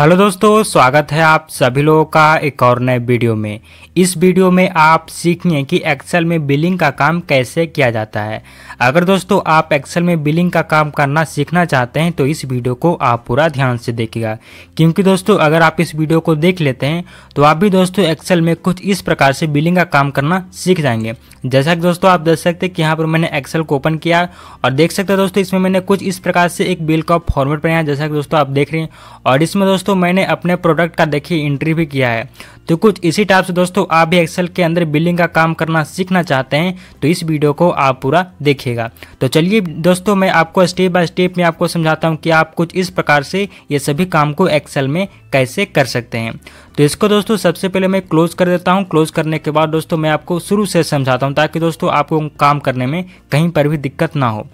hello दोस्तों स्वागत है आप सभी लोगों का एक और नए वीडियो में इस वीडियो में आप सीखेंगे कि एक्सेल में बिलिंग का काम कैसे किया जाता है अगर दोस्तों आप एक्सेल में बिलिंग का काम करना सीखना चाहते हैं तो इस वीडियो को आप पूरा ध्यान से देखिएगा क्योंकि दोस्तों अगर आप इस वीडियो को देख लेते हैं तो आप भी दोस्तों एक्सेल में कुछ इस प्रकार से बिलिंग का काम करना सीख जाएंगे जैसा कि दोस्तों आप देख सकते हैं कि यहाँ पर मैंने एक्सेल को ओपन किया और देख सकते हैं दोस्तों इसमें मैंने कुछ इस प्रकार से एक बिल का फॉर्मेट बनाया जैसा कि दोस्तों आप देख रहे हैं और इसमें दोस्तों दोस्तों मैंने अपने प्रोडक्ट का देखिए एंट्री भी किया है तो कुछ इसी टाइप से दोस्तों आप भी एक्सेल के अंदर बिलिंग का काम करना सीखना चाहते हैं तो इस वीडियो को आप पूरा देखिएगा तो चलिए दोस्तों मैं आपको स्टेप बाय स्टेप में आपको समझाता हूँ कि आप कुछ इस प्रकार से ये सभी काम को एक्सेल में कैसे कर सकते हैं तो इसको दोस्तों सबसे पहले मैं क्लोज कर देता हूँ क्लोज करने के बाद दोस्तों मैं आपको शुरू से समझाता हूँ ताकि दोस्तों आपको काम करने में कहीं पर भी दिक्कत ना हो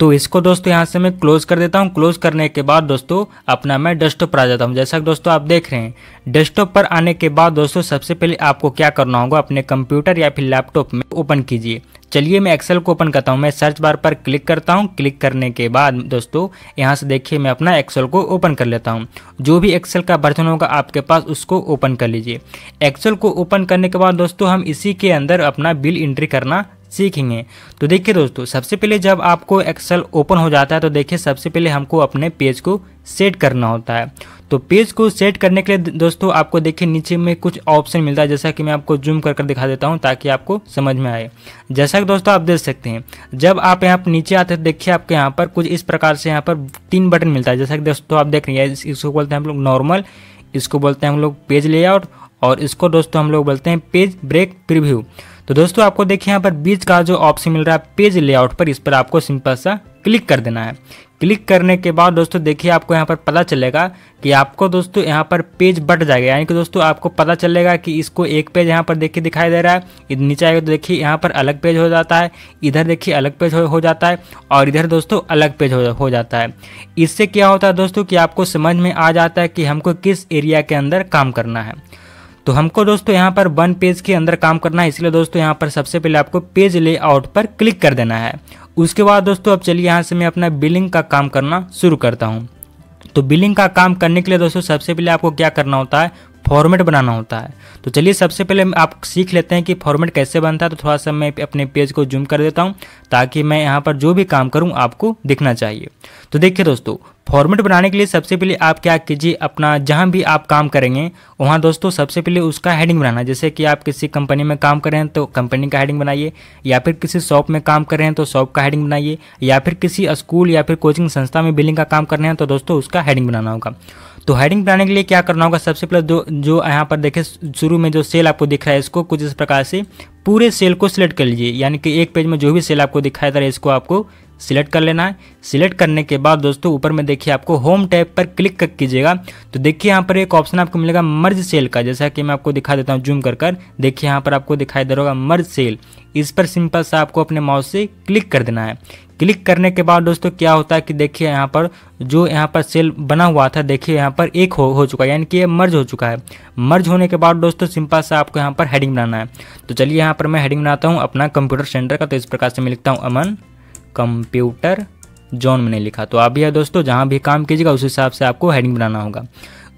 तो इसको दोस्तों यहाँ से मैं क्लोज कर देता हूँ क्लोज करने के बाद दोस्तों अपना मैं डेस्कटॉप पर आ जाता हूँ जैसा कि दोस्तों आप देख रहे हैं डेस्कटॉप पर आने के बाद दोस्तों सबसे पहले आपको क्या करना होगा अपने कंप्यूटर या फिर लैपटॉप में ओपन कीजिए चलिए मैं एक्सेल को ओपन करता हूँ मैं सर्च बार पर क्लिक करता हूँ क्लिक करने के बाद दोस्तों यहाँ से देखिए मैं अपना एक्सेल को ओपन कर लेता हूँ जो भी एक्सेल का वर्जन होगा आपके पास उसको ओपन कर लीजिए एक्सेल को ओपन करने के बाद दोस्तों हम इसी के अंदर अपना बिल एंट्री करना सीखेंगे तो देखिए दोस्तों सबसे पहले जब आपको एक्सेल ओपन हो जाता है तो देखिए सबसे पहले हमको अपने पेज को सेट करना होता है तो पेज को सेट करने के लिए दोस्तों आपको देखिए नीचे में कुछ ऑप्शन मिलता है जैसा कि मैं आपको जूम कर कर दिखा देता हूं ताकि आपको समझ में आए जैसा कि दोस्तों आप देख सकते हैं जब आप यहाँ नीचे आते हैं तो देखिए आपके यहाँ पर कुछ इस प्रकार से यहाँ पर तीन बटन मिलता है जैसा कि दोस्तों आप देख रहे हैं इसको बोलते हैं हम लोग नॉर्मल इसको बोलते हैं हम लोग पेज लेआउट और इसको दोस्तों हम लोग बोलते हैं पेज ब्रेक प्रिव्यू तो दोस्तों आपको देखिए यहाँ पर बीच का जो ऑप्शन मिल रहा है पेज लेआउट पर इस पर आपको सिंपल सा क्लिक कर देना है क्लिक करने के बाद दोस्तों देखिए आपको यहाँ पर पता चलेगा कि आपको दोस्तों यहाँ पर पेज बट जाएगा यानी कि दोस्तों आपको पता चलेगा कि इसको एक पेज यहाँ पर देखिए दिखाई दे रहा है नीचे आएगा तो देखिए यहाँ पर अलग पेज हो जाता है इधर देखिए अलग पेज हो, हो जाता है और इधर दोस्तों अलग पेज हो, हो जाता है इससे क्या होता है दोस्तों कि आपको समझ में आ जाता है कि हमको किस एरिया के अंदर काम करना है तो हमको दोस्तों यहाँ पर वन पेज के अंदर काम करना है इसलिए दोस्तों यहाँ पर सबसे पहले आपको पेज लेआउट पर क्लिक कर देना है उसके बाद दोस्तों अब चलिए यहाँ से मैं अपना बिलिंग का काम करना शुरू करता हूँ तो बिलिंग का काम करने के लिए दोस्तों सबसे पहले आपको क्या करना होता है फॉर्मेट बनाना होता है तो चलिए सबसे पहले आप सीख लेते हैं कि फॉर्मेट कैसे बनता है तो थोड़ा सा मैं अपने पेज को जूम कर देता हूँ ताकि मैं यहाँ पर जो भी काम करूँ आपको दिखना चाहिए तो देखिए दोस्तों फॉर्मेट बनाने के लिए सबसे पहले आप क्या कीजिए अपना जहाँ भी आप काम करेंगे वहाँ दोस्तों सबसे पहले उसका हेडिंग बनाना जैसे कि आप किसी कंपनी में काम कर रहे हैं तो कंपनी का हेडिंग बनाइए या फिर किसी शॉप में काम कर रहे हैं तो शॉप का हेडिंग बनाइए या फिर किसी स्कूल या फिर कोचिंग संस्था में बिलिंग का काम कर रहे हैं तो दोस्तों उसका हेडिंग बनाना होगा तो हेडिंग बनाने के लिए क्या करना होगा सबसे पहले जो जो यहाँ पर देखें शुरू में जो सेल आपको दिख रहा है इसको कुछ इस प्रकार से पूरे सेल को सिलेक्ट कर लीजिए यानी कि एक पेज में जो भी सेल आपको दिखाया जा रहा है इसको आपको सिलेक्ट कर लेना है सिलेक्ट करने के बाद दोस्तों ऊपर में देखिए आपको होम टैब पर क्लिक कर कीजिएगा तो देखिए यहाँ पर एक ऑप्शन आपको मिलेगा मर्ज सेल का जैसा कि मैं आपको दिखा देता हूँ जूम कर कर देखिए यहाँ पर आपको दिखाई दे रहा होगा मर्ज सेल इस पर सिंपल सा आपको अपने माउस से क्लिक कर देना है क्लिक करने के बाद दोस्तों क्या होता है कि देखिए यहाँ पर जो यहाँ पर सेल बना हुआ था देखिए यहाँ पर एक हो हो चुका है यानी कि ये मर्ज हो चुका है मर्ज होने के बाद दोस्तों सिंपल सा आपको यहाँ पर हेडिंग बनाना है तो चलिए यहाँ पर मैं हेडिंग बनाता हूँ अपना कंप्यूटर सेंटर का तो इस प्रकार से मैं लिखता हूँ अमन कंप्यूटर जॉन में नहीं लिखा तो आप भी दोस्तों जहाँ भी काम कीजिएगा उस हिसाब से आपको हेडिंग बनाना होगा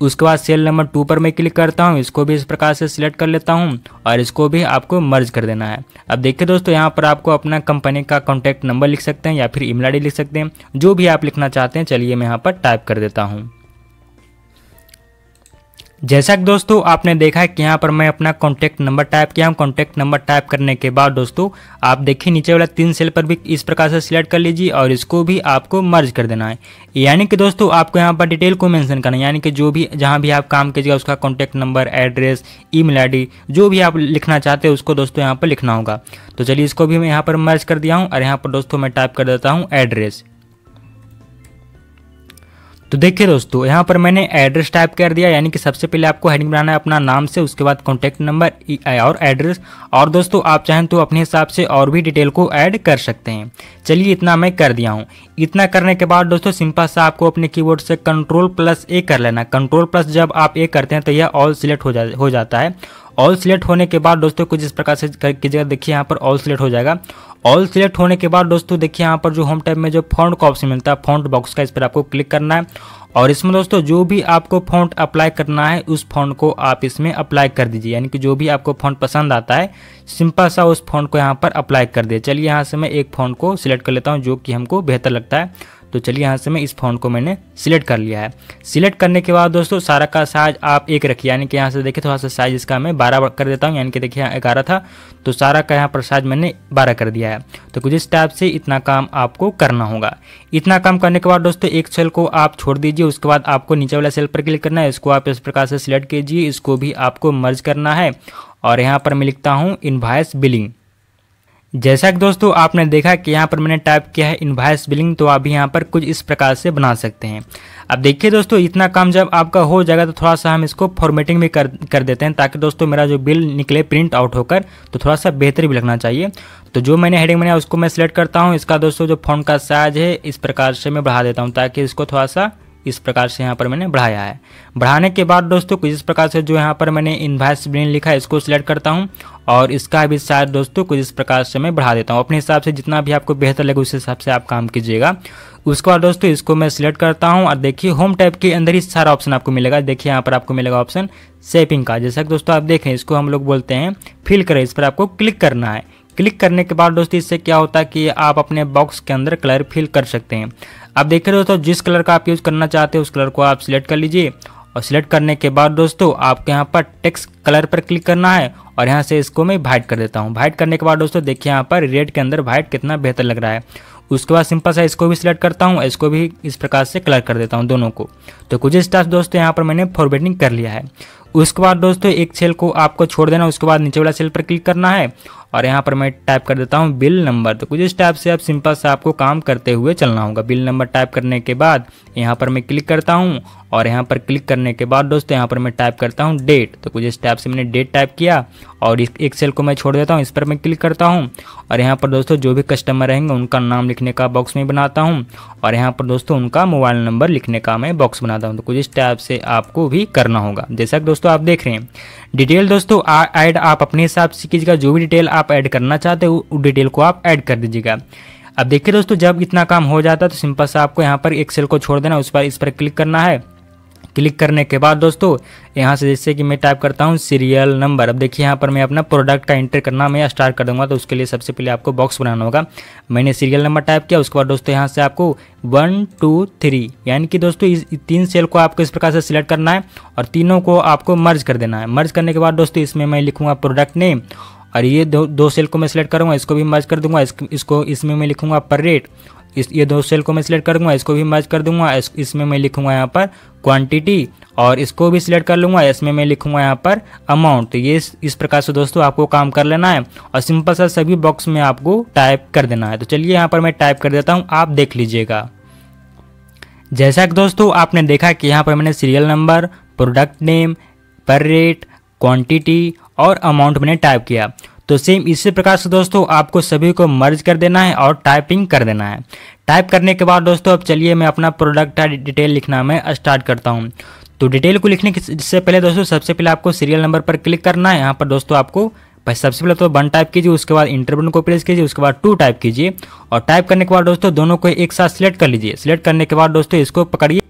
उसके बाद सेल नंबर टू पर मैं क्लिक करता हूँ इसको भी इस प्रकार से सिलेक्ट कर लेता हूँ और इसको भी आपको मर्ज कर देना है अब देखिए दोस्तों यहाँ पर आपको अपना कंपनी का कॉन्टैक्ट नंबर लिख सकते हैं या फिर ईमेल आई लिख सकते हैं जो भी आप लिखना चाहते हैं चलिए मैं यहाँ पर टाइप कर देता हूँ जैसा कि दोस्तों आपने देखा है कि यहाँ पर मैं अपना कॉन्टैक्ट नंबर टाइप किया हूँ कॉन्टैक्ट नंबर टाइप करने के बाद दोस्तों आप देखिए नीचे वाला तीन सेल पर भी इस प्रकार से सिलेक्ट कर लीजिए और इसको भी आपको मर्ज कर देना है यानी कि दोस्तों आपको यहाँ पर डिटेल को मेंशन करना है यानी कि जो भी जहाँ भी आप काम कीजिएगा उसका contact number address email जो भी आप लिखना चाहते हैं उसको दोस्तों यहाँ पर लिखना होगा तो चलिए इसको भी मैं यहाँ पर मर्ज कर दिया हूँ और यहाँ पर दोस्तों मैं टाइप कर देता हूँ एड्रेस तो देखिए दोस्तों यहाँ पर मैंने एड्रेस टाइप कर दिया यानी कि सबसे पहले आपको हेडिंग बनाना है अपना नाम से उसके बाद कॉन्टैक्ट नंबर और एड्रेस और दोस्तों आप चाहें तो अपने हिसाब से और भी डिटेल को ऐड कर सकते हैं चलिए इतना मैं कर दिया हूँ इतना करने के बाद दोस्तों सिंपल सा आपको अपने की से कंट्रोल प्लस ए कर लेना कंट्रोल प्लस जब आप ए करते हैं तो यह ऑल सिलेक्ट हो, जा, हो जाता है ऑल सिलेक्ट होने के बाद दोस्तों कुछ इस प्रकार से कीजिएगा देखिए यहाँ पर ऑल सिलेक्ट हो जाएगा ऑल सिलेक्ट होने के बाद दोस्तों देखिए यहाँ पर जो होम टाइप में जो फॉन्ट का ऑप्शन मिलता है फॉन्ट बॉक्स का इस पर आपको क्लिक करना है और इसमें दोस्तों जो भी आपको फॉन्ट अप्लाई करना है उस फॉन्ट को आप इसमें अप्लाई कर दीजिए यानी कि जो भी आपको फॉन्ट पसंद आता है सिंपल सा उस फॉन्ट को यहाँ पर अप्लाई कर दिए चलिए यहाँ से मैं एक फॉन्ट को सिलेक्ट कर लेता हूँ जो कि हमको बेहतर लगता है तो चलिए यहाँ से मैं इस फ़ॉन्ट को मैंने सिलेक्ट कर लिया है सिलेक्ट करने के बाद दोस्तों सारा का साइज आप एक रखिए यानी कि यहाँ से देखिए थोड़ा सा साइज इसका मैं बारह कर देता हूँ यानी कि देखिए यहाँ ग्यारह था तो सारा का यहाँ पर साइज मैंने बारह कर दिया है तो कुछ इस टाइप से इतना काम आपको करना होगा इतना काम करने के बाद दोस्तों एक सेल को आप छोड़ दीजिए उसके बाद आपको नीचे वाला सेल पर क्लिक करना है इसको आप इस प्रकार से सिलेक्ट कीजिए इसको भी आपको मर्ज करना है और यहाँ पर मैं लिखता हूँ इन्वाइस बिलिंग जैसा कि दोस्तों आपने देखा कि यहाँ पर मैंने टाइप किया है इन्वाइस बिलिंग तो आप यहाँ पर कुछ इस प्रकार से बना सकते हैं अब देखिए दोस्तों इतना काम जब आपका हो जाएगा तो थोड़ा सा हम इसको फॉर्मेटिंग भी कर कर देते हैं ताकि दोस्तों मेरा जो बिल निकले प्रिंट आउट होकर तो थोड़ा सा बेहतर भी लगना चाहिए तो जो मैंने हेडिंग बनाया उसको मैं सिलेक्ट करता हूँ इसका दोस्तों जो फोन का साइज है इस प्रकार से मैं बढ़ा देता हूँ ताकि इसको थोड़ा सा इस प्रकार से यहाँ पर मैंने बढ़ाया है बढ़ाने के बाद दोस्तों कुछ इस प्रकार से जो यहाँ पर मैंने इन्वाइस ब्रेन लिखा है इसको सिलेक्ट करता हूँ और इसका भी शायद दोस्तों कुछ इस प्रकार से मैं बढ़ा देता हूँ अपने हिसाब से जितना भी आपको बेहतर लगे उस हिसाब से आप काम कीजिएगा उसके बाद दोस्तों इसको मैं सिलेक्ट करता हूँ और देखिए होम टाइप के अंदर ही सारा ऑप्शन आपको मिलेगा देखिए यहाँ पर आपको मिलेगा ऑप्शन सेपिंग का जैसा कि दोस्तों आप देखें इसको हम लोग बोलते हैं फिल करें इस पर आपको क्लिक करना है क्लिक करने के बाद दोस्तों इससे क्या होता है कि आप अपने बॉक्स के अंदर कलर फिल कर सकते हैं अब देखिए दोस्तों जिस कलर का आप यूज़ करना चाहते हैं उस कलर को आप सिलेक्ट कर लीजिए और सिलेक्ट करने के बाद दोस्तों आपके यहाँ पर टेक्स्ट कलर पर क्लिक करना है और यहाँ से इसको मैं वाइट कर देता हूँ वाइट करने के बाद दोस्तों देखिए यहाँ पर रेड के अंदर वाइट कितना बेहतर लग रहा है उसके बाद सिंपल सा इसको भी सिलेक्ट करता हूँ इसको भी इस प्रकार से कलर कर देता हूँ दोनों को तो कुछ स्टाफ दोस्तों यहाँ पर मैंने फॉरवेडिंग कर लिया है उसके बाद दोस्तों एक सेल को आपको छोड़ देना उसके बाद नीचे वाला सेल पर क्लिक करना है और यहाँ पर मैं टाइप कर देता हूँ बिल नंबर तो कुछ इस टाइप से आप सिंपल से आपको काम करते हुए चलना होगा बिल नंबर टाइप करने के बाद यहाँ पर मैं क्लिक करता हूँ और यहाँ पर क्लिक करने के बाद दोस्तों यहाँ पर मैं टाइप करता हूँ डेट तो कुछ इस टाइप से मैंने डेट टाइप किया और इस एक सेल को मैं छोड़ देता हूँ इस पर मैं क्लिक करता हूँ और यहाँ पर दोस्तों जो भी कस्टमर रहेंगे उनका नाम लिखने का बॉक्स में बनाता हूँ और यहाँ पर दोस्तों उनका मोबाइल नंबर लिखने का मैं बॉक्स बनाता हूँ तो कुछ इस टाइप से आपको भी करना होगा जैसा कि दोस्तों आप देख रहे हैं डिटेल दोस्तों ऐड आप अपने हिसाब से कीजिएगा जो भी डिटेल आप ऐड करना चाहते हो उस डिटेल को आप ऐड कर दीजिएगा अब देखिए दोस्तों जब इतना काम हो जाता है तो सिंपल सा आपको यहाँ पर एक्सेल को छोड़ देना उस पर इस पर क्लिक करना है क्लिक करने के बाद दोस्तों यहाँ से जैसे कि मैं टाइप करता हूँ सीरियल नंबर अब देखिए यहाँ पर मैं अपना प्रोडक्ट का एंटर करना मैं स्टार्ट कर दूंगा तो उसके लिए सबसे पहले आपको बॉक्स बनाना होगा मैंने सीरियल नंबर टाइप किया उसके बाद दोस्तों यहाँ से आपको वन टू थ्री यानी कि दोस्तों इस तीन सेल को आपको इस प्रकार से सिलेक्ट करना है और तीनों को आपको मर्ज कर देना है मर्ज करने के बाद दोस्तों इसमें मैं लिखूँगा प्रोडक्ट नेम और ये दो दो सेल को मैं सिलेक्ट करूँगा इसको भी मर्ज कर दूंगा इसको इसमें मैं लिखूँगा पर रेट इस ये दो सेल को मैं सिलेक्ट कर दूंगा इसको भी मर्ज कर दूंगा इसमें मैं लिखूंगा यहाँ पर क्वांटिटी और इसको भी सिलेक्ट कर लूंगा इसमें मैं लिखूंगा यहाँ पर अमाउंट तो ये इस, इस प्रकार से दोस्तों आपको काम कर लेना है और सिंपल सा सभी बॉक्स में आपको टाइप कर देना है तो चलिए यहाँ पर मैं टाइप कर देता हूँ आप देख लीजिएगा जैसा कि दोस्तों आपने देखा कि यहाँ पर मैंने serial number product name per rate quantity और अमाउंट मैंने टाइप किया तो सेम इसी प्रकार से दोस्तों आपको सभी को मर्ज कर देना है और टाइपिंग कर देना है टाइप करने के बाद दोस्तों अब चलिए मैं अपना प्रोडक्ट डिटेल लिखना मैं स्टार्ट करता हूँ तो डिटेल को लिखने से पहले दोस्तों सबसे पहले आपको सीरियल नंबर पर क्लिक करना है यहाँ पर दोस्तों आपको सबसे पहले तो वन टाइप कीजिए उसके बाद बटन को प्रेस कीजिए उसके बाद टू टाइप कीजिए और टाइप करने के बाद दोस्तों दोनों को एक साथ सिलेक्ट कर लीजिए सिलेक्ट करने के बाद दोस्तों इसको पकड़िए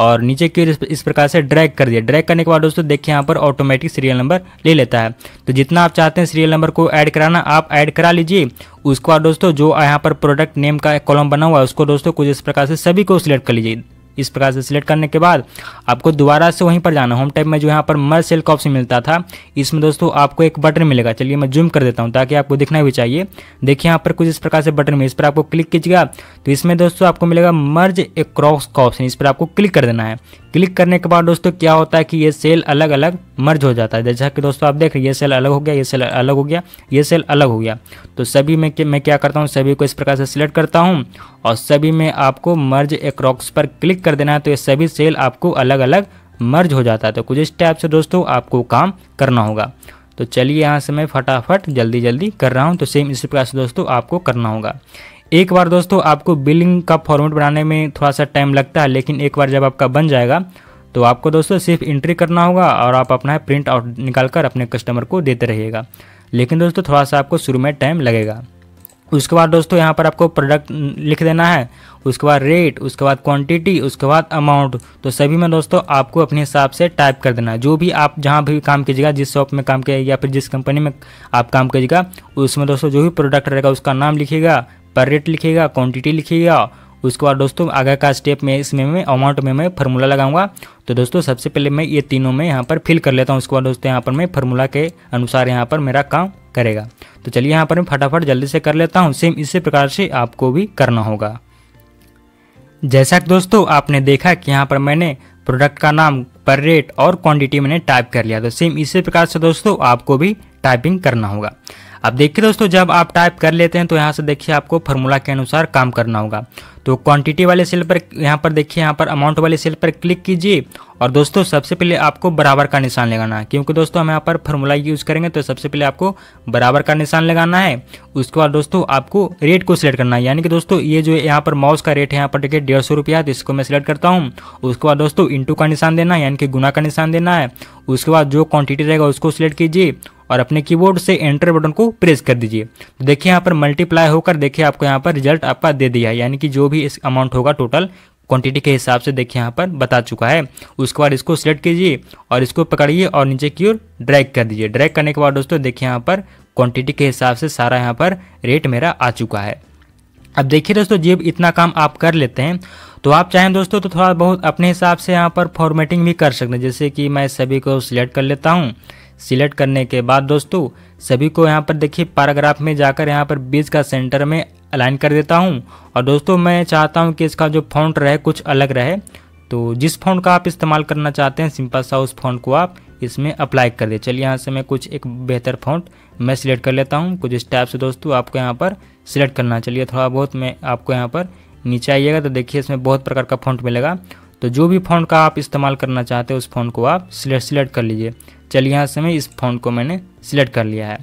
और नीचे की ओर इस प्रकार से ड्रैग कर दिए ड्रैग करने के बाद दोस्तों देखिए यहाँ पर ऑटोमेटिक सीरियल नंबर ले लेता है तो जितना आप चाहते हैं सीरियल नंबर को ऐड कराना आप ऐड करा लीजिए उसके बाद दोस्तों जो यहाँ पर प्रोडक्ट नेम का कॉलम बना हुआ है उसको दोस्तों कुछ इस प्रकार से सभी को सिलेक्ट कर लीजिए इस प्रकार से सिलेक्ट करने के बाद आपको दोबारा से वहीं पर जाना होम टाइप में जो यहाँ पर मर सेल का ऑप्शन मिलता था इसमें दोस्तों आपको एक बटन मिलेगा चलिए मैं जूम कर देता हूँ ताकि आपको दिखना भी चाहिए देखिए यहाँ पर कुछ इस प्रकार से बटन में इस पर आपको क्लिक कीजिएगा तो इसमें दोस्तों आपको मिलेगा मर्ज ए क्रॉक्स का ऑप्शन इस पर आपको क्लिक कर देना है क्लिक करने के बाद दोस्तों क्या होता है कि ये सेल अलग अलग मर्ज हो जाता है जैसा कि दोस्तों आप देख रहे हैं ये सेल अलग हो गया ये सेल अलग हो गया ये सेल अलग हो गया तो सभी में मैं क्या करता हूँ सभी को इस प्रकार से सिलेक्ट करता हूँ और सभी में आपको मर्ज एक क्रॉक्स पर क्लिक कर देना है तो ये सभी सेल आपको अलग अलग मर्ज हो जाता है तो कुछ इस टाइप से दोस्तों आपको काम करना होगा तो चलिए यहाँ से मैं फटाफट जल्दी जल्दी कर रहा हूँ तो सेम इसी प्रकार से दोस्तों आपको करना होगा एक बार दोस्तों आपको बिलिंग का फॉर्मेट बनाने में थोड़ा सा टाइम लगता है लेकिन एक बार जब आपका बन जाएगा तो आपको दोस्तों सिर्फ एंट्री करना होगा और आप अपना प्रिंट आउट निकाल कर अपने कस्टमर को देते रहिएगा लेकिन दोस्तों थोड़ा सा आपको शुरू में टाइम लगेगा उसके बाद दोस्तों यहाँ पर आपको प्रोडक्ट लिख देना है उसके बाद रेट उसके बाद क्वांटिटी उसके बाद अमाउंट तो सभी में दोस्तों आपको अपने हिसाब से टाइप कर देना है जो भी आप जहाँ भी काम कीजिएगा जिस शॉप में काम किया या फिर जिस कंपनी में आप काम कीजिएगा उसमें दोस्तों जो भी प्रोडक्ट रहेगा उसका नाम लिखिएगा पर रेट लिखिएगा क्वान्टिटी लिखिएगा उसके बाद दोस्तों आगे का स्टेप में इसमें मैं अमाउंट में मैं फार्मूला लगाऊंगा तो दोस्तों सबसे पहले मैं ये तीनों में यहाँ पर फिल कर लेता हूँ उसके बाद दोस्तों यहाँ पर मैं फार्मूला के अनुसार यहाँ पर मेरा काम करेगा तो चलिए यहाँ पर मैं फटाफट जल्दी से कर लेता हूँ सेम इसी प्रकार से आपको भी करना होगा जैसा कि दोस्तों आपने देखा कि यहाँ पर मैंने प्रोडक्ट का नाम पर रेट और क्वांटिटी मैंने टाइप कर लिया तो सेम इसी प्रकार से दोस्तों आपको भी टाइपिंग करना होगा अब देखिए दोस्तों जब आप टाइप कर लेते हैं तो यहाँ से देखिए आपको फार्मूला के अनुसार काम करना होगा तो क्वांटिटी वाले सेल पर यहाँ पर देखिए यहाँ पर अमाउंट वाले सेल पर क्लिक कीजिए और दोस्तों सबसे पहले आपको बराबर का निशान लगाना है क्योंकि दोस्तों हम यहाँ पर फॉर्मूला यूज़ करेंगे तो सबसे पहले आपको बराबर का निशान लगाना है उसके बाद दोस्तों आपको रेट को सिलेक्ट करना है यानी कि दोस्तों ये जो यहाँ पर माउस का रेट है यहाँ पर देखिए डेढ़ सौ रुपया तो इसको मैं सिलेक्ट करता हूँ उसके बाद दोस्तों इंटू का निशान देना है यानी कि गुना का निशान देना है उसके बाद जो क्वांटिटी रहेगा उसको सिलेक्ट कीजिए और अपने कीबोर्ड से एंटर बटन को प्रेस कर दीजिए तो देखिए यहाँ पर मल्टीप्लाई होकर देखिए आपको यहाँ पर रिजल्ट आपका दे दिया यानी कि जो भी भी इस अमाउंट होगा टोटल क्वांटिटी के हिसाब से देखिए यहाँ पर बता चुका है उसके बाद इसको सिलेक्ट कीजिए और इसको पकड़िए और नीचे की ओर ड्रैग कर दीजिए ड्रैग करने के बाद दोस्तों देखिए यहाँ पर क्वांटिटी के हिसाब से सारा यहाँ पर रेट मेरा आ चुका है अब देखिए दोस्तों जब इतना काम आप कर लेते हैं तो आप चाहें दोस्तों तो थोड़ा बहुत अपने हिसाब से यहाँ पर फॉर्मेटिंग भी कर सकते हैं जैसे कि मैं सभी को सिलेक्ट कर लेता हूँ सिलेक्ट करने के बाद दोस्तों सभी को यहाँ पर देखिए पैराग्राफ में जाकर यहाँ पर बीच का सेंटर में अलाइन कर देता हूँ और दोस्तों मैं चाहता हूँ कि इसका जो फॉन्ट रहे कुछ अलग रहे तो जिस फॉन्ट का आप इस्तेमाल करना चाहते हैं सिंपल सा उस फॉन्ट को आप इसमें अप्लाई कर दे चलिए यहाँ से मैं कुछ एक बेहतर फॉन्ट मैं सिलेक्ट कर लेता हूँ कुछ इस टाइप से दोस्तों आपको यहाँ पर सिलेक्ट करना चलिए थोड़ा बहुत मैं आपको यहाँ पर नीचे आइएगा तो देखिए इसमें बहुत प्रकार का फॉन्ट मिलेगा तो जो भी फोन का आप इस्तेमाल करना चाहते हो उस फोन को आप सिलेक्ट सिलेक्ट कर लीजिए चलिए यहाँ से मैं इस फ़ोन को मैंने सिलेक्ट कर लिया है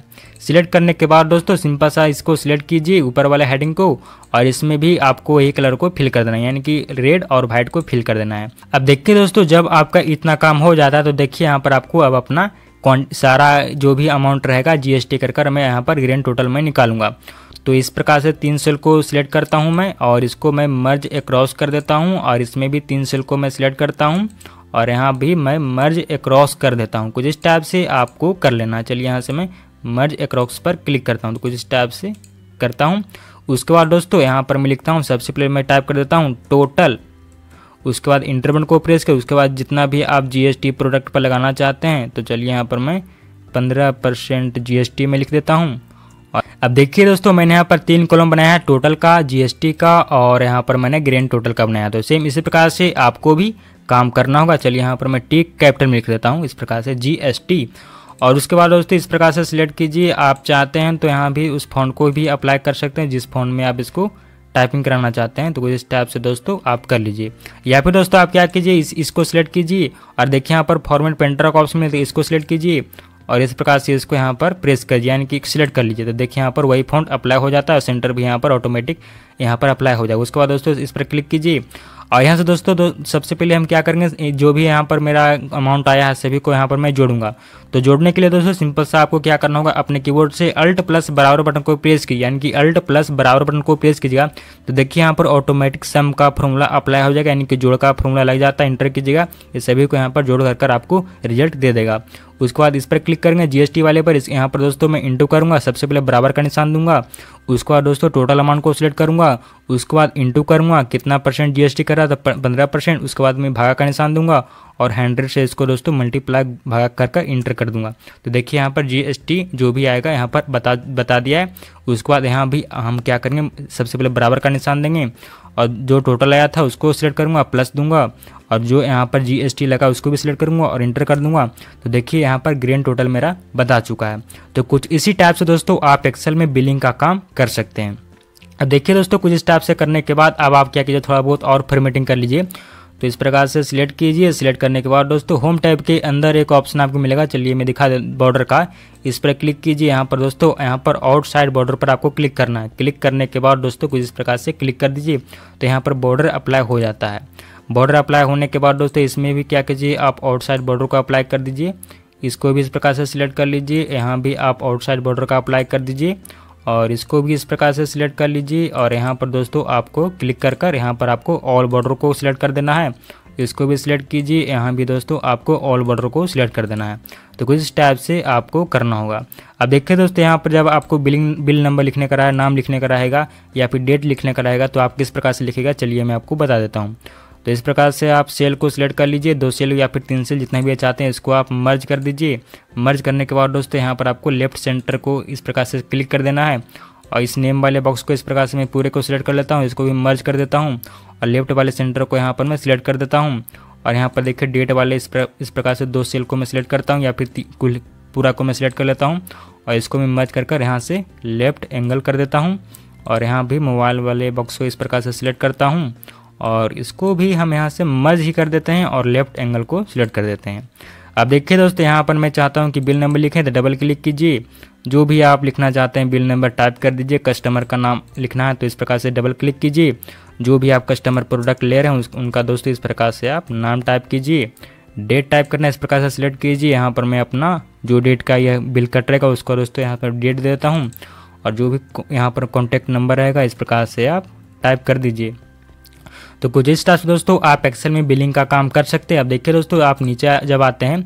सिलेक्ट करने के बाद दोस्तों सिंपल सा इसको सिलेक्ट कीजिए ऊपर वाले हेडिंग को और इसमें भी आपको यही कलर को फिल कर देना है यानी कि रेड और वाइट को फिल कर देना है अब देखिए दोस्तों जब आपका इतना काम हो जाता है तो देखिए यहाँ पर आपको अब अपना सारा जो भी अमाउंट रहेगा जीएसटी कर कर मैं यहाँ पर ग्रैंड टोटल में निकालूंगा तो इस प्रकार से तीन सेल को सिलेक्ट करता हूँ मैं और इसको मैं मर्ज एक्रॉस कर देता हूँ और इसमें भी तीन सेल को मैं सिलेक्ट करता हूँ और यहाँ भी मैं मर्ज एक्रॉस कर देता हूँ कुछ इस टाइप से आपको कर लेना चलिए यहाँ से मैं मर्ज एक्रॉस पर क्लिक करता हूँ तो कुछ इस टाइप से करता हूँ उसके बाद दोस्तों यहाँ पर मैं लिखता हूँ सबसे पहले मैं टाइप कर देता हूँ टोटल उसके बाद इंटरवल को प्रेस कर उसके बाद जितना भी आप जीएसटी प्रोडक्ट पर लगाना चाहते हैं तो चलिए यहाँ पर मैं पंद्रह परसेंट जी में लिख देता हूँ अब देखिए दोस्तों मैंने यहाँ पर तीन कॉलम बनाया है टोटल का जीएसटी का और यहाँ पर मैंने ग्रैंड टोटल का बनाया तो सेम इसी प्रकार से आपको भी काम करना होगा चलिए यहाँ पर मैं टी कैपिटल में लिख देता हूँ इस प्रकार से जी और उसके बाद दोस्तों इस प्रकार से सिलेक्ट कीजिए आप चाहते हैं तो यहाँ भी उस फोन को भी अप्लाई कर सकते हैं जिस फोन में आप इसको टाइपिंग कराना चाहते हैं तो कुछ इस टाइप से दोस्तों आप कर लीजिए या फिर दोस्तों आप क्या कीजिए इस इसको सिलेक्ट कीजिए और देखिए यहाँ पर फॉर्मेट पेंटर का ऑप्शन मिलता है इसको सिलेक्ट कीजिए और इस प्रकार से इसको यहाँ पर प्रेस कर दिया यानी कि सिलेक्ट कर लीजिए तो देखिए यहाँ पर वही फॉन्ट अप्लाई हो जाता है और सेंटर भी यहाँ पर ऑटोमेटिक यहाँ पर अप्लाई हो जाएगा उसके बाद दोस्तों इस पर क्लिक कीजिए और यहाँ से दोस्तों दो, सबसे पहले हम क्या करेंगे जो भी यहाँ पर मेरा अमाउंट आया है सभी को यहाँ पर मैं जोड़ूंगा तो जोड़ने के लिए दोस्तों सिंपल सा आपको क्या करना होगा अपने कीबोर्ड से अल्ट प्लस बराबर बटन को प्रेस कीजिए यानी कि अल्ट प्लस बराबर बटन को प्रेस कीजिएगा तो देखिए यहाँ पर ऑटोमेटिक सम का फॉर्मूला अप्लाई हो जाएगा यानी कि जोड़ का फॉर्मूला लग जाता है इंटर कीजिएगा ये सभी को यहाँ पर जोड़ कर आपको रिजल्ट दे देगा उसके बाद इस पर क्लिक करेंगे जीएसटी वाले पर इस यहाँ पर दोस्तों मैं इंटू करूंगा सबसे पहले बराबर का निशान दूंगा उसके बाद दोस्तों टोटल अमाउंट को सिलेक्ट करूँगा उसके बाद इंटू करूँगा कितना परसेंट जीएसटी करा था पंद्रह परसेंट उसके बाद मैं भागा का निशान दूंगा और हंड्रेड से इसको दोस्तों मल्टीप्लाई भागा कर कर इंटर कर दूंगा तो देखिए यहाँ पर जीएसटी जो भी आएगा यहाँ पर बता बता दिया है उसके बाद यहाँ भी हम क्या करेंगे सबसे पहले बराबर का निशान देंगे और जो टोटल आया था उसको सिलेक्ट करूँगा प्लस दूंगा और जो यहाँ पर जी एस लगा उसको भी सिलेक्ट करूँगा और इंटर कर दूँगा तो देखिए यहाँ पर ग्रेन टोटल मेरा बता चुका है तो कुछ इसी टाइप से दोस्तों आप एक्सेल में बिलिंग का काम कर सकते हैं अब देखिए दोस्तों कुछ इस टाइप से करने के बाद अब आप क्या कीजिए थोड़ा बहुत और फॉर्मेटिंग कर लीजिए तो इस प्रकार से सिलेक्ट कीजिए सिलेक्ट करने के बाद दोस्तों होम टैब के अंदर एक ऑप्शन आपको मिलेगा चलिए मैं दिखा बॉर्डर का इस पर क्लिक कीजिए यहाँ पर दोस्तों यहाँ पर आउटसाइड बॉर्डर पर आपको क्लिक करना है क्लिक करने के बाद दोस्तों कुछ इस प्रकार से क्लिक कर दीजिए तो यहाँ पर बॉर्डर अप्लाई हो जाता है बॉर्डर अप्लाई होने के बाद दोस्तों इसमें भी क्या कीजिए आप आउटसाइड बॉर्डर को अप्लाई कर दीजिए इसको भी इस प्रकार से सिलेक्ट कर लीजिए यहाँ भी आप आउटसाइड बॉर्डर का अप्लाई कर दीजिए और इसको भी इस प्रकार से सिलेक्ट कर लीजिए और यहाँ पर दोस्तों आपको क्लिक कर कर यहाँ पर आपको ऑल बॉर्डर को सिलेक्ट कर देना है इसको भी सिलेक्ट कीजिए यहाँ भी दोस्तों आपको ऑल बॉर्डर को सिलेक्ट कर देना है तो कुछ इस टाइप से आपको करना होगा अब देखिए दोस्तों यहाँ पर जब आपको बिलिंग बिल नंबर लिखने का है नाम लिखने का रहेगा या फिर डेट लिखने का रहेगा तो आप किस प्रकार से लिखेगा चलिए मैं आपको बता देता हूँ तो इस प्रकार से आप सेल को सिलेक्ट कर लीजिए दो सेल या फिर तीन सेल जितना भी चाहते हैं इसको आप मर्ज कर दीजिए मर्ज करने के बाद दोस्तों यहाँ पर आपको लेफ्ट सेंटर को इस प्रकार से क्लिक कर देना है और इस नेम वाले बॉक्स को इस प्रकार से मैं पूरे को सिलेक्ट कर लेता हूँ इसको भी मर्ज कर देता हूँ और लेफ्ट वाले सेंटर को यहाँ पर मैं सिलेक्ट कर देता हूँ और यहाँ पर देखिए डेट वाले इस, प्र, इस प्रकार से दो सेल को मैं सिलेक्ट करता हूँ या फिर पूरा को मैं सिलेक्ट कर लेता हूँ और इसको मैं मर्ज कर कर यहाँ से लेफ्ट एंगल कर देता हूँ और यहाँ भी मोबाइल वाले बॉक्स को इस प्रकार से सिलेक्ट करता हूँ और इसको भी हम यहाँ से मर्ज ही कर देते हैं और लेफ्ट एंगल को सिलेक्ट कर देते हैं अब देखिए दोस्तों यहाँ पर मैं चाहता हूँ कि बिल नंबर लिखें तो डबल क्लिक कीजिए जो भी आप लिखना चाहते हैं बिल नंबर टाइप कर दीजिए कस्टमर का नाम लिखना है तो इस प्रकार से डबल क्लिक कीजिए जो भी आप कस्टमर प्रोडक्ट ले रहे हैं उनका दोस्तों इस प्रकार से आप नाम टाइप कीजिए डेट टाइप करना इस प्रकार से सिलेक्ट कीजिए यहाँ पर मैं अपना जो डेट का यह बिल कट रहेगा उसको दोस्तों यहाँ पर डेट देता हूँ और जो भी यहाँ पर कॉन्टैक्ट नंबर रहेगा इस प्रकार से आप टाइप कर दीजिए तो कुछ इस टाइप से दोस्तों आप एक्सेल में बिलिंग का काम कर सकते हैं अब देखिए दोस्तों आप नीचे जब आते हैं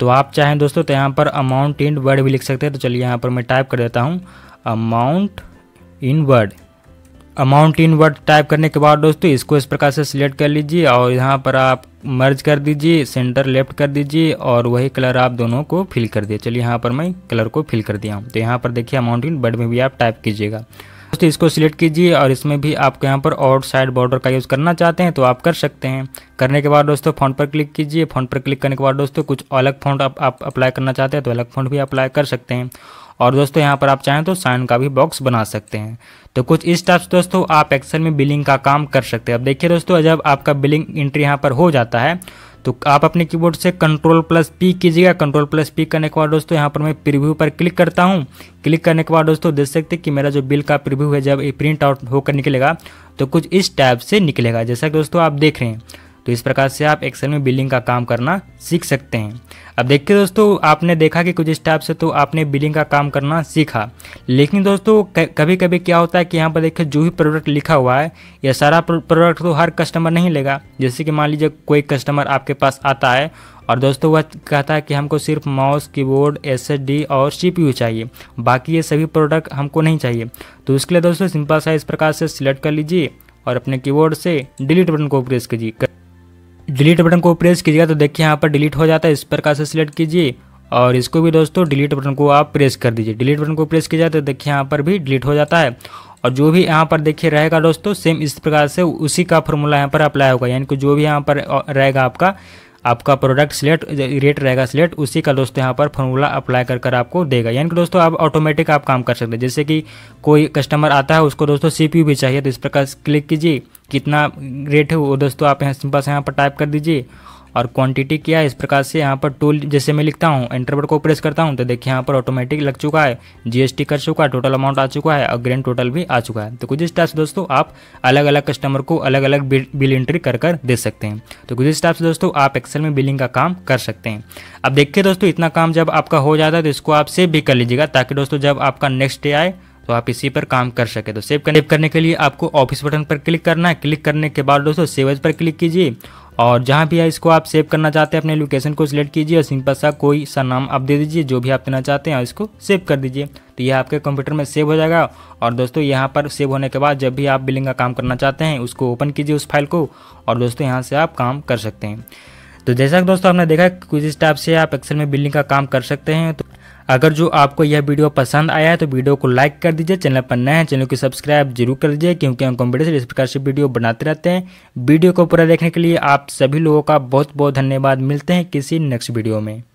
तो आप चाहें दोस्तों तो यहाँ पर अमाउंट इन वर्ड भी लिख सकते हैं तो चलिए यहाँ पर मैं टाइप कर देता हूँ amount in word amount in word type करने के बाद दोस्तों इसको इस प्रकार से सिलेक्ट कर लीजिए और यहाँ पर आप मर्ज कर दीजिए सेंटर लेफ्ट कर दीजिए और वही कलर आप दोनों को फिल कर दिए चलिए यहाँ पर मैं कलर को फिल कर दिया हूँ तो यहाँ पर देखिए अमाउंट इन वर्ड में भी आप टाइप कीजिएगा दोस्तों इसको सिलेक्ट कीजिए और इसमें भी आपको यहाँ पर आउट साइड बॉर्डर का यूज़ करना चाहते हैं तो आप कर सकते हैं करने के बाद दोस्तों फॉन्ट पर क्लिक कीजिए फॉन्ट पर क्लिक करने के बाद दोस्तों कुछ अलग फॉन्ट आप, आप अप्लाई करना चाहते हैं तो अलग फॉन्ट भी अप्लाई कर सकते हैं और दोस्तों यहाँ पर आप चाहें तो साइन का भी बॉक्स बना सकते हैं तो कुछ इस टाइप से दोस्तों आप एक्सेल में बिलिंग का काम कर सकते हैं अब देखिए दोस्तों जब आपका बिलिंग एंट्री यहाँ पर हो जाता है तो आप अपने कीबोर्ड से कंट्रोल प्लस पी कीजिएगा कंट्रोल प्लस पी करने के बाद दोस्तों यहाँ पर मैं प्रिव्यू पर क्लिक करता हूँ क्लिक करने के बाद दोस्तों देख सकते हैं कि मेरा जो बिल का प्रिव्यू है जब ये प्रिंट आउट होकर निकलेगा तो कुछ इस टाइप से निकलेगा जैसा कि दोस्तों आप देख रहे हैं तो इस प्रकार से आप एक्सेल में बिलिंग का काम करना सीख सकते हैं अब देखिए दोस्तों आपने देखा कि कुछ स्टाफ से तो आपने बिलिंग का काम करना सीखा लेकिन दोस्तों कभी कभी क्या होता है कि यहाँ पर देखिए जो भी प्रोडक्ट लिखा हुआ है यह सारा प्रोडक्ट तो हर कस्टमर नहीं लेगा जैसे कि मान लीजिए कोई कस्टमर आपके पास आता है और दोस्तों वह कहता है कि हमको सिर्फ माउस कीबोर्ड एस और सी चाहिए बाकी ये सभी प्रोडक्ट हमको नहीं चाहिए तो उसके लिए दोस्तों सिंपल सा इस प्रकार से सिलेक्ट कर लीजिए और अपने कीबोर्ड से डिलीट बटन को प्रेस कीजिए डिलीट बटन को प्रेस कीजिएगा तो देखिए यहाँ पर डिलीट हो जाता है इस प्रकार से सिलेक्ट कीजिए और इसको भी दोस्तों डिलीट बटन को आप प्रेस कर दीजिए डिलीट बटन को प्रेस किया जाए तो देखिए यहाँ पर भी डिलीट हो जाता है और जो भी यहाँ पर देखिए रहेगा दोस्तों सेम इस प्रकार से उसी का फॉर्मूला यहाँ पर अप्लाई होगा यानी कि जो भी यहाँ पर रहेगा आपका आपका प्रोडक्ट सिलेक्ट रेट रहेगा सिलेक्ट उसी का दोस्तों यहाँ पर फॉर्मूला अप्लाई कर कर आपको देगा यानी कि दोस्तों आप ऑटोमेटिक आप काम कर सकते हैं जैसे कि कोई कस्टमर आता है उसको दोस्तों सी भी चाहिए तो इस प्रकार क्लिक कीजिए कितना रेट है वो दोस्तों आप यहाँ सिंपल से यहाँ पर टाइप कर दीजिए और क्वांटिटी क्या है इस प्रकार से यहाँ पर टूल जैसे मैं लिखता हूँ एंटरबर्ड को प्रेस करता हूँ तो देखिए यहाँ पर ऑटोमेटिक लग चुका है जीएसटी कर चुका है टोटल अमाउंट आ चुका है और ग्रेन टोटल भी आ चुका है तो कुछ स्टाफ दोस्तों आप अलग अलग कस्टमर को अलग अलग बिल एंट्री कर कर दे सकते हैं तो कुछ स्टाफ दोस्तों आप एक्सेल में बिलिंग का काम कर सकते हैं अब देखिए दोस्तों इतना काम जब आपका हो जाता है तो इसको आप सेव भी कर लीजिएगा ताकि दोस्तों जब आपका नेक्स्ट डे आए तो आप इसी पर काम कर सके तो सेव करने करने के लिए आपको ऑफिस बटन पर क्लिक करना है क्लिक करने के बाद दोस्तों सेवज पर क्लिक कीजिए और जहाँ भी है इसको आप सेव करना चाहते हैं अपने लोकेशन को सिलेक्ट कीजिए और सिंपल सा कोई सा नाम आप दे दीजिए जो भी आप देना चाहते हैं इसको सेव कर दीजिए तो यह आपके कंप्यूटर में सेव हो जाएगा और दोस्तों यहाँ पर सेव होने के बाद जब भी आप बिलिंग का काम करना चाहते हैं उसको ओपन कीजिए उस फाइल को और दोस्तों यहाँ से आप काम कर सकते हैं तो जैसा कि दोस्तों आपने देखा कि इस टाइप से आप एक्सेल में बिलिंग का काम कर सकते हैं तो अगर जो आपको यह वीडियो पसंद आया है तो वीडियो को लाइक कर दीजिए चैनल पर नए हैं चैनल को सब्सक्राइब जरूर कर दीजिए क्योंकि हम कॉम्पिटिशन इस प्रकार से वीडियो बनाते रहते हैं वीडियो को पूरा देखने के लिए आप सभी लोगों का बहुत बहुत धन्यवाद मिलते हैं किसी नेक्स्ट वीडियो में